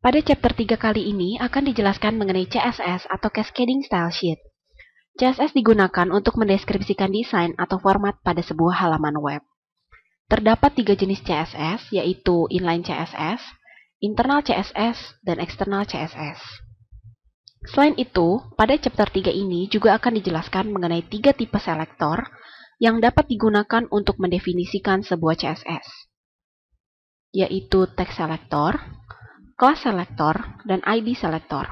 Pada chapter 3 kali ini akan dijelaskan mengenai CSS atau Cascading Style Sheet. CSS digunakan untuk mendeskripsikan desain atau format pada sebuah halaman web. Terdapat tiga jenis CSS, yaitu inline CSS, internal CSS, dan external CSS. Selain itu, pada chapter 3 ini juga akan dijelaskan mengenai tiga tipe selektor yang dapat digunakan untuk mendefinisikan sebuah CSS, yaitu text selector, Kelas Selector dan ID Selector.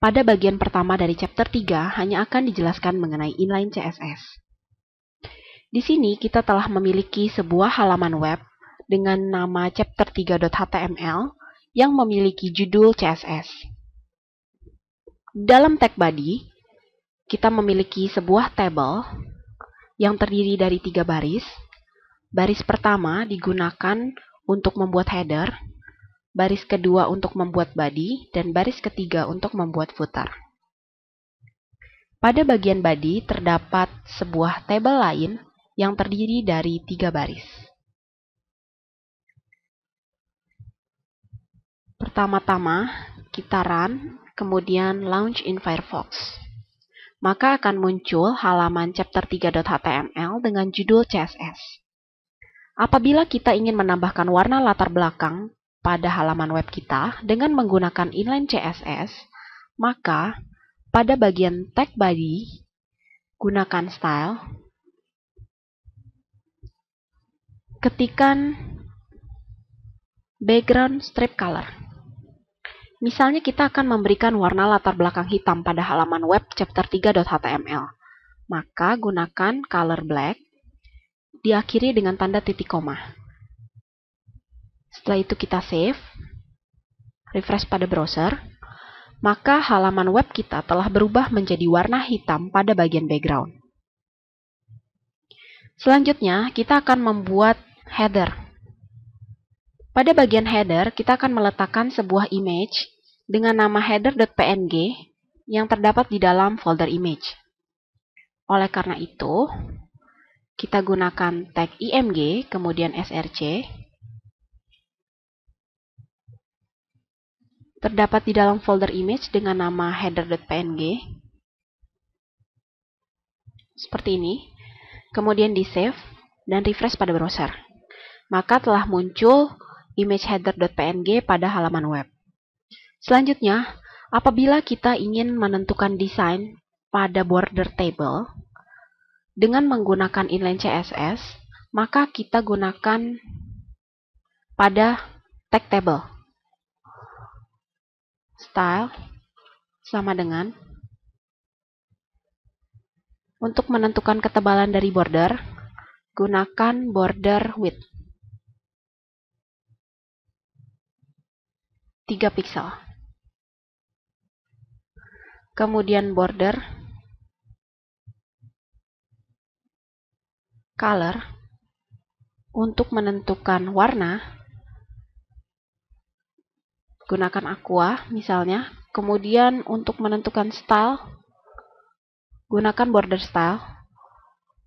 Pada bagian pertama dari chapter 3 hanya akan dijelaskan mengenai inline CSS. Di sini kita telah memiliki sebuah halaman web dengan nama chapter3.html yang memiliki judul CSS. Dalam tag body, kita memiliki sebuah tabel yang terdiri dari tiga baris. Baris pertama digunakan untuk membuat header, baris kedua untuk membuat body, dan baris ketiga untuk membuat footer. Pada bagian body terdapat sebuah table lain yang terdiri dari tiga baris. Pertama-tama, kita run, kemudian launch in Firefox. Maka akan muncul halaman chapter3.html dengan judul CSS. Apabila kita ingin menambahkan warna latar belakang pada halaman web kita dengan menggunakan inline CSS, maka pada bagian tag body, gunakan style, ketikan background strip color. Misalnya kita akan memberikan warna latar belakang hitam pada halaman web chapter 3.html. Maka gunakan color black, diakhiri dengan tanda titik koma. Setelah itu kita save, refresh pada browser, maka halaman web kita telah berubah menjadi warna hitam pada bagian background. Selanjutnya, kita akan membuat header. Pada bagian header, kita akan meletakkan sebuah image dengan nama header.png yang terdapat di dalam folder image. Oleh karena itu, kita gunakan tag img, kemudian src, terdapat di dalam folder image dengan nama header.png seperti ini. Kemudian di save dan refresh pada browser. Maka telah muncul image header.png pada halaman web. Selanjutnya, apabila kita ingin menentukan desain pada border table dengan menggunakan inline CSS, maka kita gunakan pada tag table style sama dengan untuk menentukan ketebalan dari border, gunakan border width 3 pixel Kemudian border color untuk menentukan warna gunakan aqua misalnya. Kemudian untuk menentukan style, gunakan border style.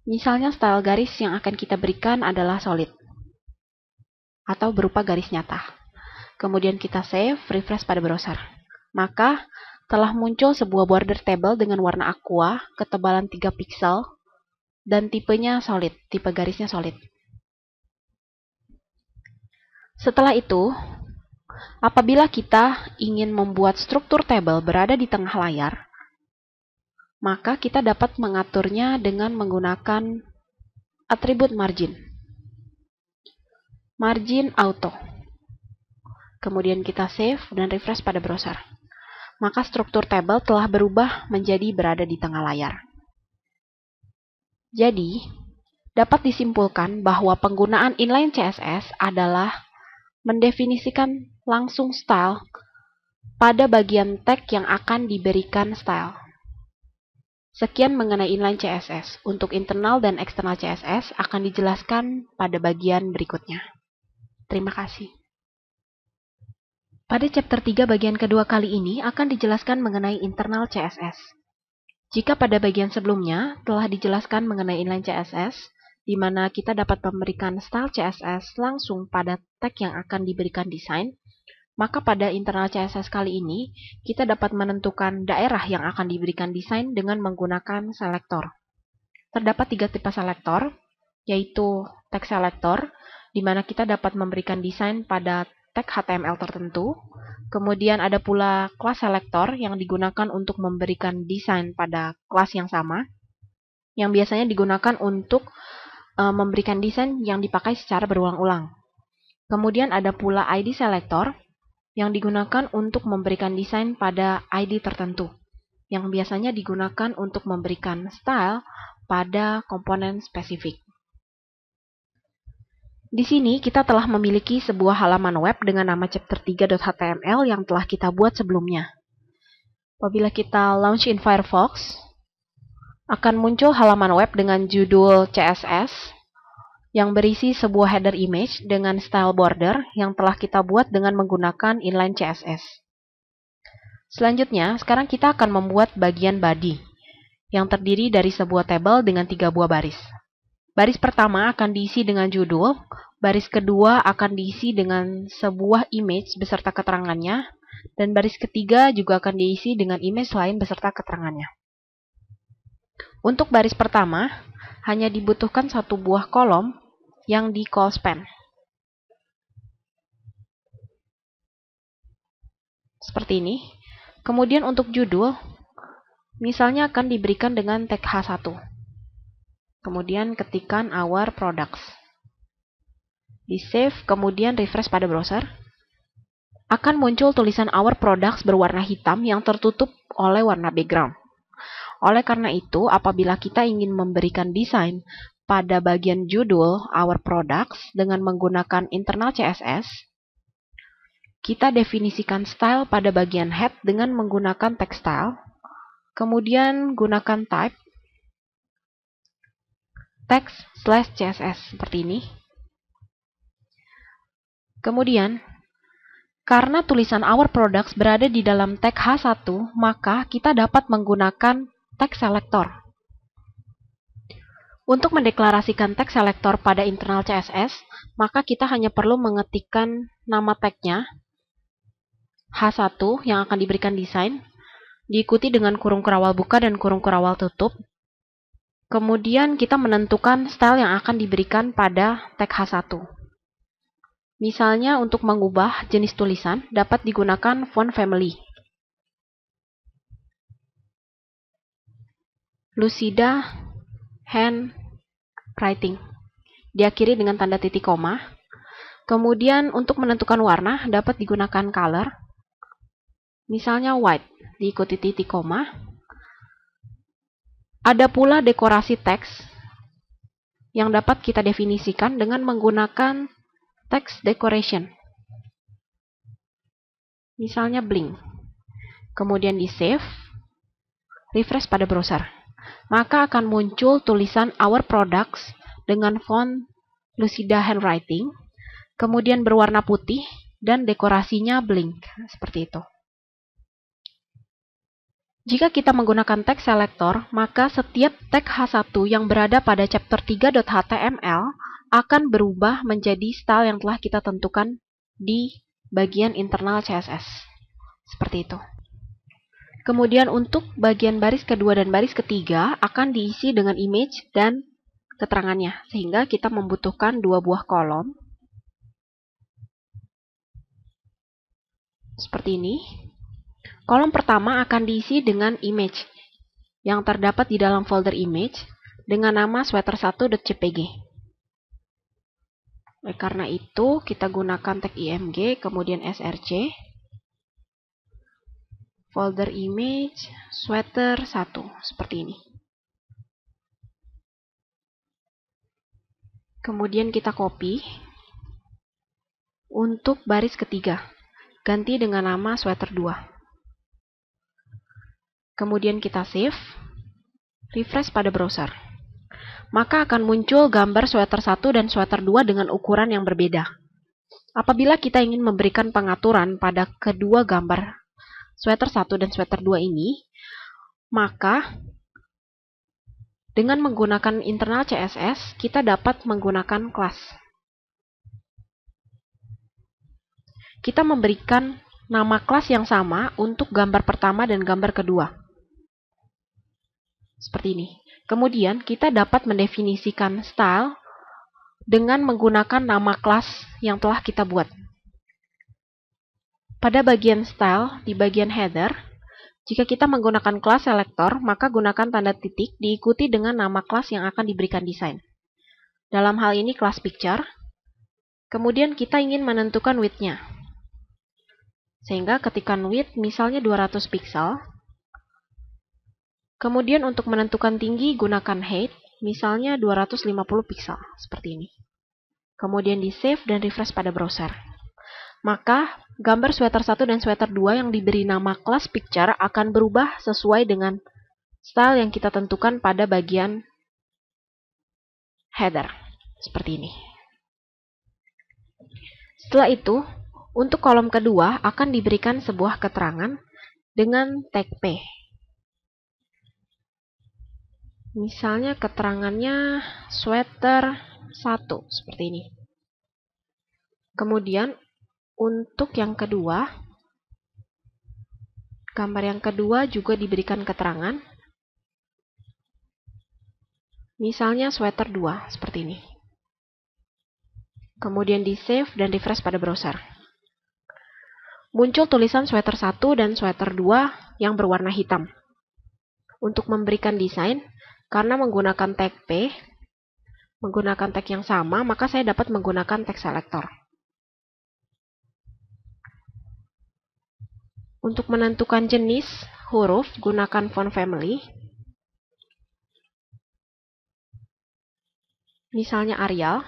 Misalnya style garis yang akan kita berikan adalah solid atau berupa garis nyata. Kemudian kita save, refresh pada browser. Maka telah muncul sebuah border table dengan warna aqua, ketebalan 3 pixel, dan tipenya solid, tipe garisnya solid. Setelah itu, apabila kita ingin membuat struktur tabel berada di tengah layar, maka kita dapat mengaturnya dengan menggunakan atribut margin. Margin auto. Kemudian kita save dan refresh pada browser. Maka struktur tabel telah berubah menjadi berada di tengah layar. Jadi, dapat disimpulkan bahwa penggunaan inline CSS adalah mendefinisikan langsung style pada bagian tag yang akan diberikan style. Sekian mengenai inline CSS. Untuk internal dan eksternal CSS akan dijelaskan pada bagian berikutnya. Terima kasih. Pada chapter 3 bagian kedua kali ini akan dijelaskan mengenai internal CSS. Jika pada bagian sebelumnya telah dijelaskan mengenai inline CSS, di mana kita dapat memberikan style CSS langsung pada tag yang akan diberikan desain, maka pada internal CSS kali ini, kita dapat menentukan daerah yang akan diberikan desain dengan menggunakan selektor. Terdapat tiga tipe selektor, yaitu tag selector, di mana kita dapat memberikan desain pada tag HTML tertentu. Kemudian ada pula kelas selector yang digunakan untuk memberikan desain pada kelas yang sama, yang biasanya digunakan untuk uh, memberikan desain yang dipakai secara berulang-ulang. Kemudian ada pula ID selector yang digunakan untuk memberikan desain pada ID tertentu, yang biasanya digunakan untuk memberikan style pada komponen spesifik. Di sini kita telah memiliki sebuah halaman web dengan nama chapter3.html yang telah kita buat sebelumnya. Apabila kita launch in Firefox, akan muncul halaman web dengan judul CSS yang berisi sebuah header image dengan style border yang telah kita buat dengan menggunakan inline CSS. Selanjutnya, sekarang kita akan membuat bagian body yang terdiri dari sebuah tabel dengan tiga buah baris. Baris pertama akan diisi dengan judul, baris kedua akan diisi dengan sebuah image beserta keterangannya, dan baris ketiga juga akan diisi dengan image lain beserta keterangannya. Untuk baris pertama, hanya dibutuhkan satu buah kolom yang di call span. Seperti ini. Kemudian untuk judul, misalnya akan diberikan dengan tag H1. Kemudian ketikan our products. Di save, kemudian refresh pada browser. Akan muncul tulisan our products berwarna hitam yang tertutup oleh warna background. Oleh karena itu, apabila kita ingin memberikan desain pada bagian judul Our Products dengan menggunakan internal CSS, kita definisikan style pada bagian head dengan menggunakan text style, kemudian gunakan type, text slash CSS seperti ini. Kemudian, karena tulisan our products berada di dalam tag H1, maka kita dapat menggunakan teks selector. Untuk mendeklarasikan teks selector pada internal CSS, maka kita hanya perlu mengetikkan nama tagnya H1 yang akan diberikan desain, diikuti dengan kurung kurawal buka dan kurung kurawal tutup. Kemudian kita menentukan style yang akan diberikan pada tag H1. Misalnya untuk mengubah jenis tulisan dapat digunakan font family. Lucida hand writing. Diakhiri dengan tanda titik koma. Kemudian untuk menentukan warna dapat digunakan color. Misalnya white, diikuti titik koma. Ada pula dekorasi teks yang dapat kita definisikan dengan menggunakan text decoration. Misalnya blink. Kemudian di save. Refresh pada browser maka akan muncul tulisan Our Products dengan font Lucida Handwriting, kemudian berwarna putih, dan dekorasinya blink, seperti itu. Jika kita menggunakan tag selector, maka setiap tag H1 yang berada pada chapter 3.html akan berubah menjadi style yang telah kita tentukan di bagian internal CSS. Seperti itu. Kemudian untuk bagian baris kedua dan baris ketiga akan diisi dengan image dan keterangannya, sehingga kita membutuhkan dua buah kolom. Seperti ini. Kolom pertama akan diisi dengan image yang terdapat di dalam folder image dengan nama sweater1.cpg. Oleh karena itu, kita gunakan tag img, kemudian src, folder image, sweater 1, seperti ini. Kemudian kita copy untuk baris ketiga. Ganti dengan nama sweater 2. Kemudian kita save. Refresh pada browser. Maka akan muncul gambar sweater 1 dan sweater 2 dengan ukuran yang berbeda. Apabila kita ingin memberikan pengaturan pada kedua gambar sweater 1 dan sweater 2 ini, maka dengan menggunakan internal CSS, kita dapat menggunakan kelas. Kita memberikan nama kelas yang sama untuk gambar pertama dan gambar kedua. Seperti ini. Kemudian, kita dapat mendefinisikan style dengan menggunakan nama kelas yang telah kita buat. Pada bagian style, di bagian header, jika kita menggunakan kelas selector, maka gunakan tanda titik diikuti dengan nama kelas yang akan diberikan desain. Dalam hal ini kelas picture. Kemudian kita ingin menentukan width-nya. Sehingga ketikan width misalnya 200 pixel. Kemudian untuk menentukan tinggi gunakan height, misalnya 250 pixel, seperti ini. Kemudian di save dan refresh pada browser. Maka gambar sweater 1 dan sweater 2 yang diberi nama class picture akan berubah sesuai dengan style yang kita tentukan pada bagian header, seperti ini. Setelah itu, untuk kolom kedua akan diberikan sebuah keterangan dengan tag P. Misalnya keterangannya sweater 1, seperti ini. Kemudian untuk yang kedua, gambar yang kedua juga diberikan keterangan. Misalnya sweater 2, seperti ini. Kemudian di-save dan refresh pada browser. Muncul tulisan sweater 1 dan sweater 2 yang berwarna hitam. Untuk memberikan desain, karena menggunakan tag P, menggunakan tag yang sama, maka saya dapat menggunakan tag selector. Untuk menentukan jenis huruf, gunakan font family. Misalnya Arial.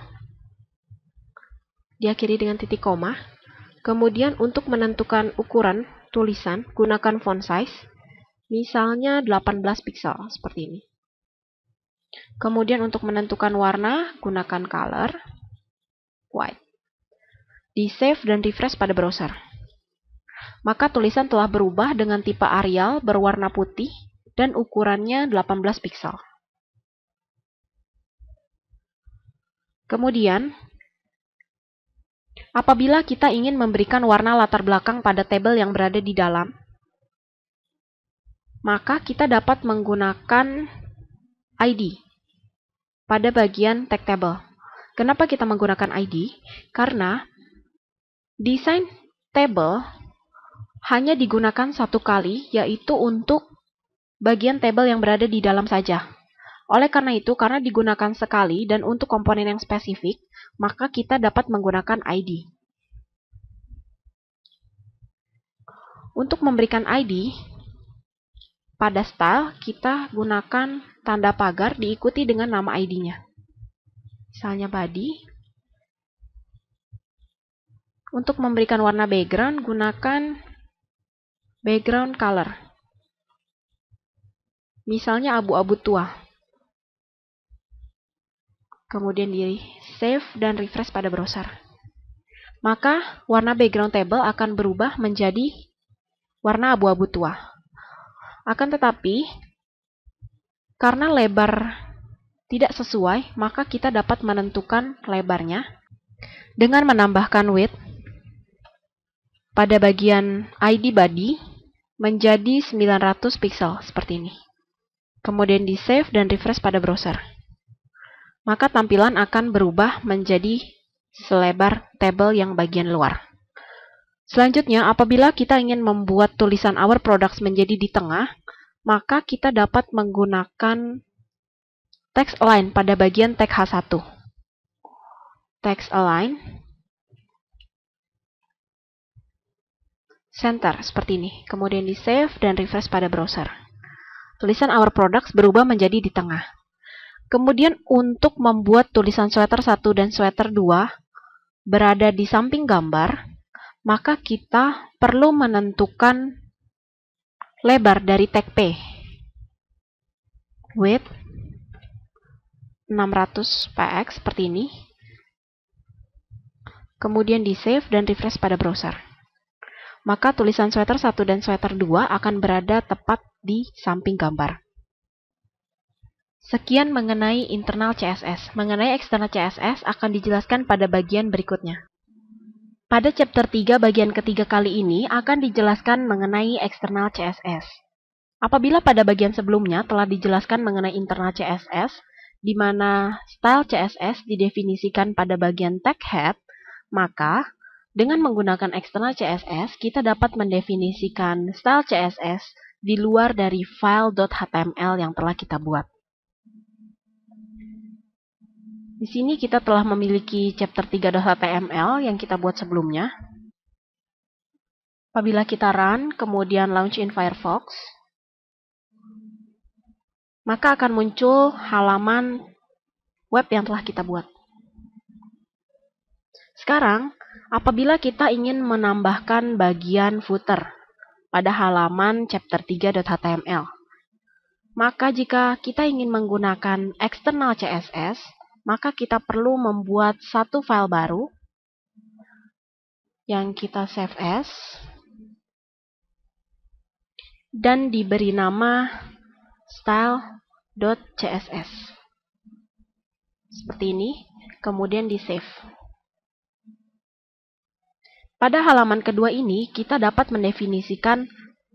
Diakhiri dengan titik koma. Kemudian untuk menentukan ukuran tulisan, gunakan font size. Misalnya 18 pixel, seperti ini. Kemudian untuk menentukan warna, gunakan color, white. Di save dan refresh pada browser maka tulisan telah berubah dengan tipe Arial berwarna putih dan ukurannya 18 piksel. Kemudian, apabila kita ingin memberikan warna latar belakang pada tabel yang berada di dalam, maka kita dapat menggunakan ID pada bagian tag table. Kenapa kita menggunakan ID? Karena desain table hanya digunakan satu kali, yaitu untuk bagian tabel yang berada di dalam saja. Oleh karena itu, karena digunakan sekali dan untuk komponen yang spesifik, maka kita dapat menggunakan ID. Untuk memberikan ID, pada style kita gunakan tanda pagar diikuti dengan nama ID-nya. Misalnya body. Untuk memberikan warna background, gunakan Background color. Misalnya abu-abu tua. Kemudian di save dan refresh pada browser. Maka warna background table akan berubah menjadi warna abu-abu tua. Akan tetapi, karena lebar tidak sesuai, maka kita dapat menentukan lebarnya dengan menambahkan width pada bagian ID body menjadi 900 pixel seperti ini. Kemudian di save dan refresh pada browser. Maka tampilan akan berubah menjadi selebar tabel yang bagian luar. Selanjutnya, apabila kita ingin membuat tulisan our products menjadi di tengah, maka kita dapat menggunakan text align pada bagian tag H1. Text align center seperti ini. Kemudian di save dan refresh pada browser. Tulisan our products berubah menjadi di tengah. Kemudian untuk membuat tulisan sweater 1 dan sweater 2 berada di samping gambar, maka kita perlu menentukan lebar dari tag P. Width 600 px seperti ini. Kemudian di save dan refresh pada browser maka tulisan sweater 1 dan sweater 2 akan berada tepat di samping gambar. Sekian mengenai internal CSS. Mengenai eksternal CSS akan dijelaskan pada bagian berikutnya. Pada chapter 3 bagian ketiga kali ini akan dijelaskan mengenai eksternal CSS. Apabila pada bagian sebelumnya telah dijelaskan mengenai internal CSS, di mana style CSS didefinisikan pada bagian tag head, maka dengan menggunakan external CSS, kita dapat mendefinisikan style CSS di luar dari file.html yang telah kita buat. Di sini kita telah memiliki chapter 3.html yang kita buat sebelumnya. Apabila kita run, kemudian launch in Firefox, maka akan muncul halaman web yang telah kita buat. Sekarang, apabila kita ingin menambahkan bagian footer pada halaman chapter 3.html. Maka jika kita ingin menggunakan external CSS, maka kita perlu membuat satu file baru yang kita save as dan diberi nama style.css. Seperti ini, kemudian di save. Pada halaman kedua ini, kita dapat mendefinisikan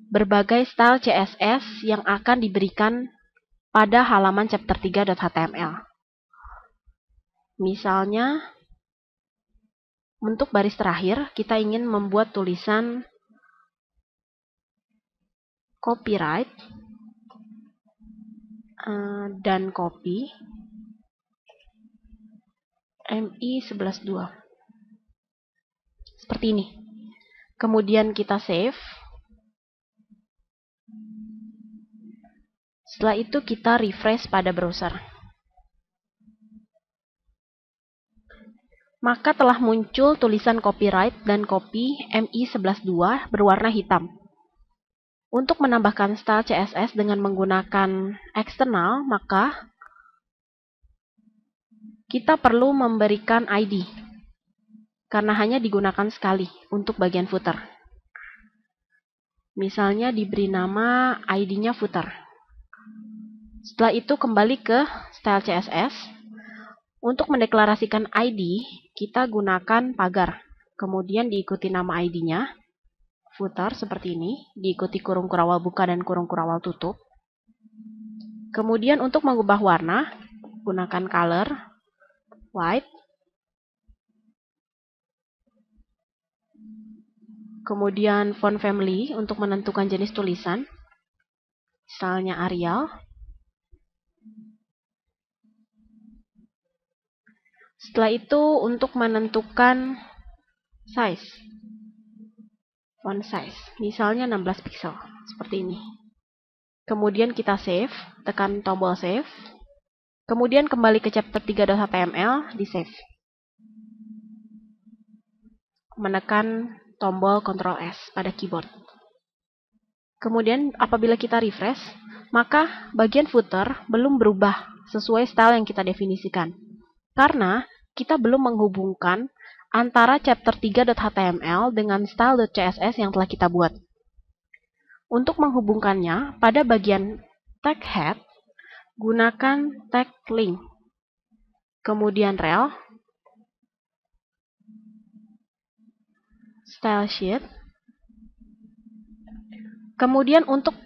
berbagai style CSS yang akan diberikan pada halaman chapter 3.html. Misalnya, untuk baris terakhir, kita ingin membuat tulisan copyright eh, dan copy MI 112. Seperti ini. Kemudian kita save. Setelah itu kita refresh pada browser. Maka telah muncul tulisan copyright dan copy MI112 berwarna hitam. Untuk menambahkan style CSS dengan menggunakan eksternal, maka kita perlu memberikan ID karena hanya digunakan sekali untuk bagian footer. Misalnya diberi nama ID-nya footer. Setelah itu kembali ke style CSS. Untuk mendeklarasikan ID, kita gunakan pagar. Kemudian diikuti nama ID-nya, footer seperti ini, diikuti kurung kurawal buka dan kurung kurawal tutup. Kemudian untuk mengubah warna, gunakan color, white, Kemudian font family untuk menentukan jenis tulisan. Misalnya Arial. Setelah itu untuk menentukan size. Font size. Misalnya 16 pixel. Seperti ini. Kemudian kita save. Tekan tombol save. Kemudian kembali ke chapter 3.html. Di save. Menekan tombol Ctrl S pada keyboard. Kemudian apabila kita refresh, maka bagian footer belum berubah sesuai style yang kita definisikan. Karena kita belum menghubungkan antara chapter 3.html dengan style.css yang telah kita buat. Untuk menghubungkannya, pada bagian tag head, gunakan tag link, kemudian rel, style sheet. Kemudian untuk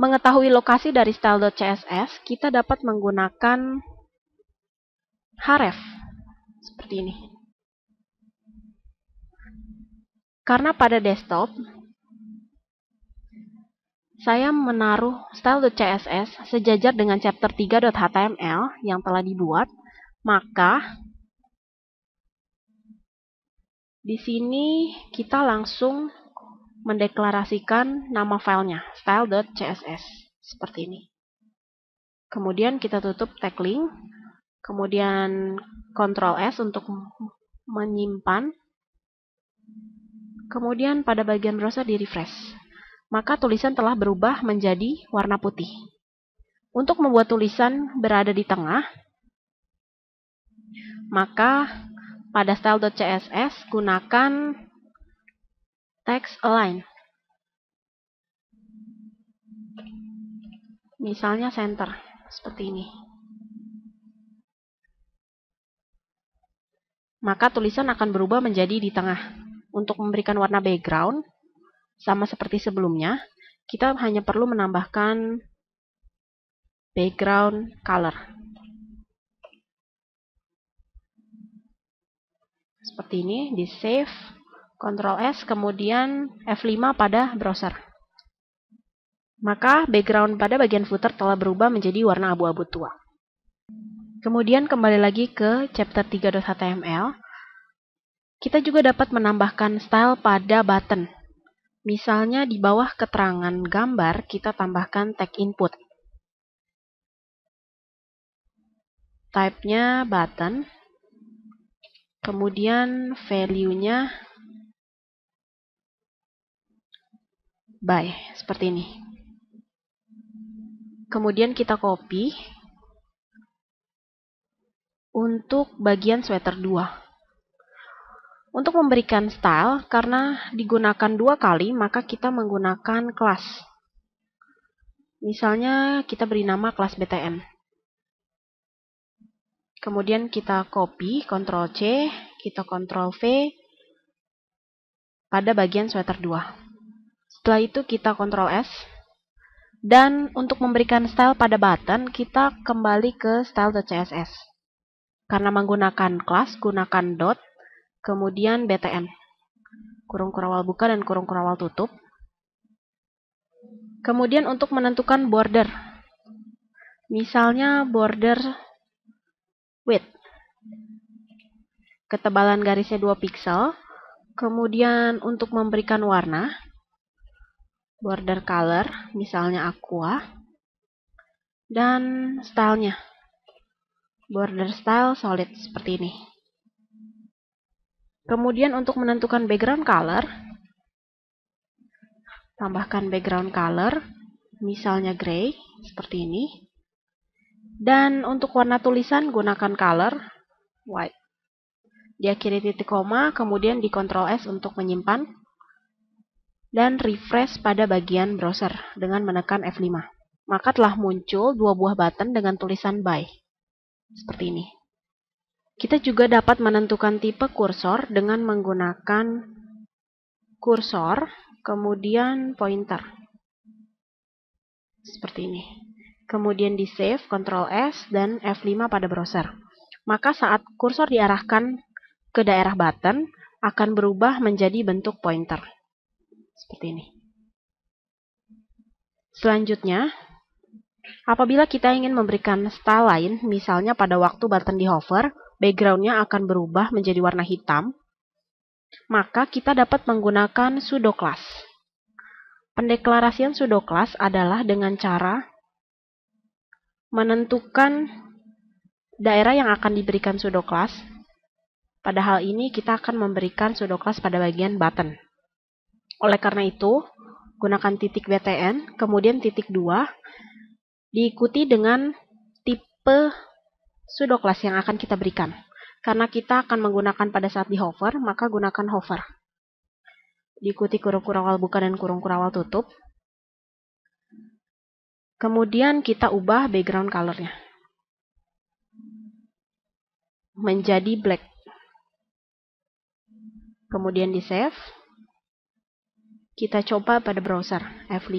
mengetahui lokasi dari style.css, kita dapat menggunakan href seperti ini. Karena pada desktop, saya menaruh style.css sejajar dengan chapter 3.html yang telah dibuat, maka di sini kita langsung mendeklarasikan nama filenya, file.css, seperti ini. Kemudian kita tutup tag link, kemudian Ctrl S untuk menyimpan, kemudian pada bagian browser di refresh. Maka tulisan telah berubah menjadi warna putih. Untuk membuat tulisan berada di tengah, maka pada style.css, gunakan text align. Misalnya center, seperti ini. Maka tulisan akan berubah menjadi di tengah. Untuk memberikan warna background, sama seperti sebelumnya, kita hanya perlu menambahkan background color. seperti ini, di save, Ctrl S, kemudian F5 pada browser. Maka background pada bagian footer telah berubah menjadi warna abu-abu tua. Kemudian kembali lagi ke chapter 3.html. Kita juga dapat menambahkan style pada button. Misalnya di bawah keterangan gambar kita tambahkan tag input. Type-nya button. Kemudian value-nya by, seperti ini. Kemudian kita copy untuk bagian sweater 2. Untuk memberikan style, karena digunakan dua kali, maka kita menggunakan kelas. Misalnya kita beri nama kelas BTN. Kemudian kita copy, Ctrl C, kita Ctrl V pada bagian sweater 2. Setelah itu kita Ctrl S. Dan untuk memberikan style pada button, kita kembali ke style.css. Karena menggunakan class, gunakan dot, kemudian btn. Kurung kurawal buka dan kurung kurawal tutup. Kemudian untuk menentukan border. Misalnya border width. Ketebalan garisnya 2 pixel. Kemudian untuk memberikan warna, border color, misalnya aqua. Dan stylenya, border style solid seperti ini. Kemudian untuk menentukan background color, tambahkan background color, misalnya gray, seperti ini. Dan untuk warna tulisan gunakan color white. Diakhiri titik koma, kemudian di Ctrl S untuk menyimpan. Dan refresh pada bagian browser dengan menekan F5. Maka telah muncul dua buah button dengan tulisan buy. Seperti ini. Kita juga dapat menentukan tipe kursor dengan menggunakan kursor, kemudian pointer. Seperti ini kemudian di save, Ctrl S, dan F5 pada browser. Maka saat kursor diarahkan ke daerah button, akan berubah menjadi bentuk pointer. Seperti ini. Selanjutnya, apabila kita ingin memberikan style lain, misalnya pada waktu button di hover, backgroundnya akan berubah menjadi warna hitam, maka kita dapat menggunakan sudo class. Pendeklarasian sudo class adalah dengan cara menentukan daerah yang akan diberikan pseudoclass. Pada hal ini kita akan memberikan class pada bagian button. Oleh karena itu, gunakan titik BTN, kemudian titik 2, diikuti dengan tipe class yang akan kita berikan. Karena kita akan menggunakan pada saat di hover, maka gunakan hover. Diikuti kurung kurawal buka dan kurung kurawal tutup, Kemudian kita ubah background colornya menjadi black. Kemudian di save. Kita coba pada browser F5.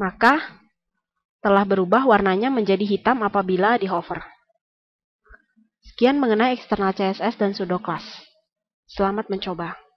Maka telah berubah warnanya menjadi hitam apabila di hover. Sekian mengenai eksternal CSS dan pseudo class. Selamat mencoba.